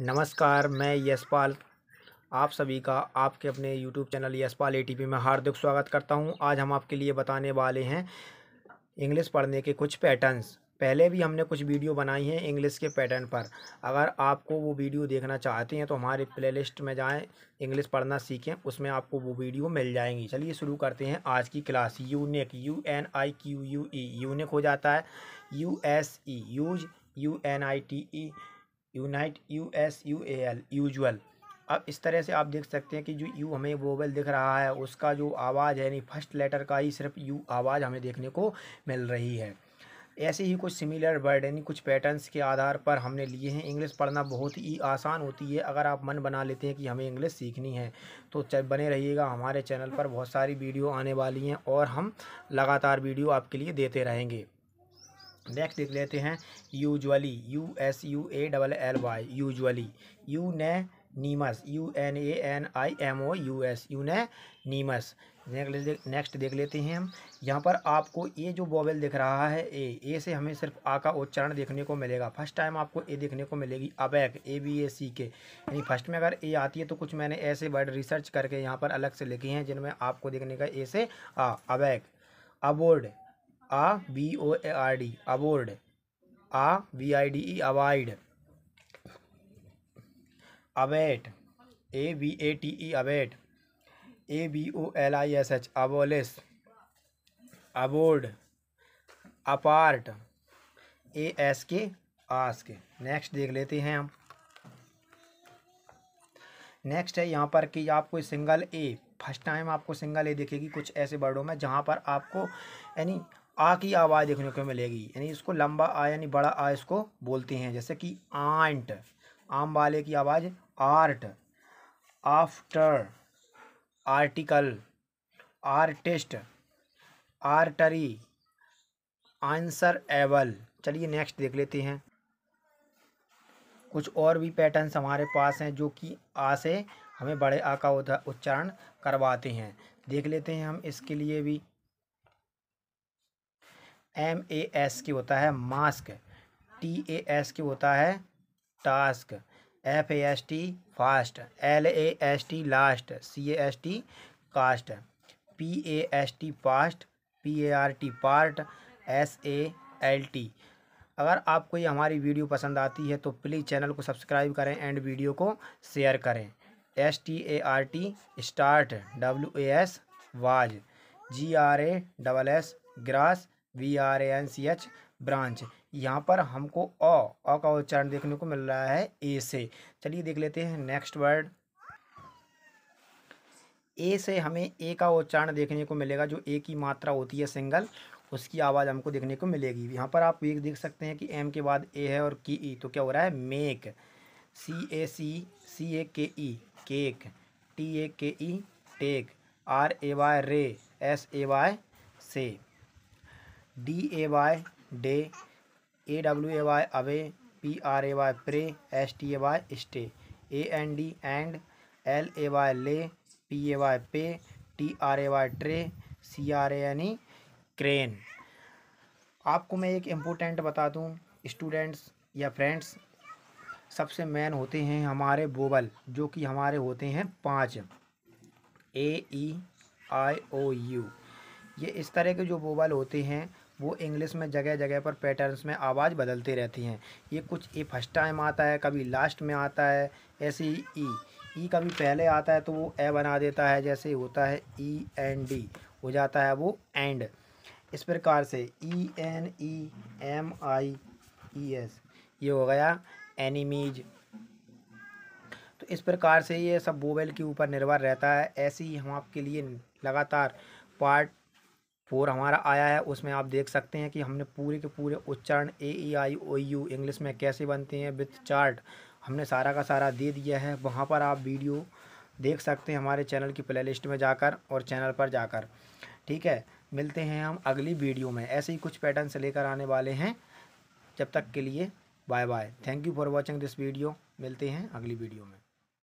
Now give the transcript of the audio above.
नमस्कार मैं यशपाल आप सभी का आपके अपने यूट्यूब चैनल यशपाल एटीपी में हार्दिक स्वागत करता हूं आज हम आपके लिए बताने वाले हैं इंग्लिश पढ़ने के कुछ पैटर्न्स पहले भी हमने कुछ वीडियो बनाई हैं इंग्लिश के पैटर्न पर अगर आपको वो वीडियो देखना चाहते हैं तो हमारे प्लेलिस्ट में जाएं इंग्लिश पढ़ना सीखें उसमें आपको वो वीडियो मिल जाएंगी चलिए शुरू करते हैं आज की class unique U N I Q U E unique हो जाता है U S E use U N I T E unite U S U A L usual अब इस तरह से आप देख सकते हैं कि जो यू हमें वोवेल दिख रहा है उसका जो आवाज़ है यानी फर्स्ट लेटर का ही सिर्फ यू आवाज़ हमें देखने को मिल रही है ऐसे ही कुछ सिमिलर वर्ड यानी कुछ पैटर्न्स के आधार पर हमने लिए हैं इंग्लिश पढ़ना बहुत ही आसान होती है अगर आप मन बना लेते हैं कि हमें इंग्लिश सीखनी है तो बने रहिएगा हमारे चैनल पर बहुत सारी वीडियो आने वाली हैं और हम लगातार वीडियो आपके लिए देते रहेंगे नेक्स्ट देख लेते हैं usually U S U A double L Y usually unanimous U N A N I M O U S unanimous next देख लेते हैं हम यहाँ पर आपको ये जो बॉबल दिख रहा है ए ए से हमें सिर्फ आ का उच्चारण देखने को मिलेगा फर्स्ट टाइम आपको ए देखने को मिलेगी अबैक ए बी ए सी के यानी फर्स्ट में अगर ए आती है तो कुछ मैंने ऐसे वर्ड रिसर्च करके यहाँ पर अलग से लिखे हैं जिनमें आपको देखने का ए से आ अबैक अबोर्ड आ B O A R D award आ V I D E avoid await A V A T E await A B O L I S H abolish aboard apart A S K ask next देख लेते हैं हम next है यहाँ पर कि आपको सिंगल ए फर्स्ट टाइम आपको सिंगल ए देखेगी कुछ ऐसे वर्डों में जहाँ पर आपको यानी आ की आवाज़ देखने को मिलेगी यानी इसको लंबा आ यानी बड़ा आ इसको बोलते हैं जैसे कि आंट आम वाले की आवाज़ art after article artist artery answer एवल चलिए नेक्स्ट देख लेते हैं कुछ और भी पैटर्न्स हमारे पास हैं जो कि आ से हमें बड़े आ का उच्चारण करवाते हैं देख लेते हैं हम इसके लिए भी एम ए एस की होता है मास्क टी ए एस की होता है task F A S T fast L A S T last C A S T cast P A S T past P A R T part S A L T अगर आपको ये हमारी वीडियो पसंद आती है तो प्लीज़ चैनल को सब्सक्राइब करें एंड वीडियो को शेयर करें S T A R T start W A S was G R A double S grass we are A N C H branch यहाँ पर हमको अ अ का उच्चारण देखने को मिल रहा है ए से चलिए देख लेते हैं नेक्स्ट वर्ड ए से हमें ए का उच्चारण देखने को मिलेगा जो ए की मात्रा होती है सिंगल उसकी आवाज़ हमको देखने को मिलेगी यहाँ पर आप एक देख सकते हैं कि एम के बाद ए है और की ई e, तो क्या हो रहा है make C A C C A K E cake T A K E take R A Y ray S A Y say D A Y day A W A Y away P R A Y pray S T A Y stay A N D and L A Y lay P A Y pay T R A Y tray C R A E crane आपको मैं एक important बता दूँ students या friends सबसे main होते हैं हमारे बोबल जो कि हमारे होते हैं पाँच ए ई आई ओ यू ये इस तरह के जो बोबल होते हैं वो इंग्लिश में जगह जगह पर पैटर्न्स में आवाज़ बदलती रहती हैं ये कुछ ए फर्स्ट टाइम आता है कभी लास्ट में आता है ऐसे ही ई e। ई e कभी पहले आता है तो वो ए बना देता है जैसे होता है ई एन डी हो जाता है वो एंड इस प्रकार से E N E M I E S ये हो गया एनिमीज तो इस प्रकार से ये सब बोवेल के ऊपर निर्भर रहता है ऐसे ही हम आपके लिए लगातार पार्ट फोर हमारा आया है उसमें आप देख सकते हैं कि हमने पूरे के पूरे उच्चारण ए ई आई ओ यू इंग्लिश में कैसे बनते हैं विथ चार्ट हमने सारा का सारा दे दिया है वहाँ पर आप वीडियो देख सकते हैं हमारे चैनल की प्लेलिस्ट में जाकर और चैनल पर जाकर ठीक है मिलते हैं हम अगली वीडियो में ऐसे ही कुछ पैटर्न से लेकर आने वाले हैं जब तक के लिए bye bye thank you for watching this video मिलते हैं अगली वीडियो में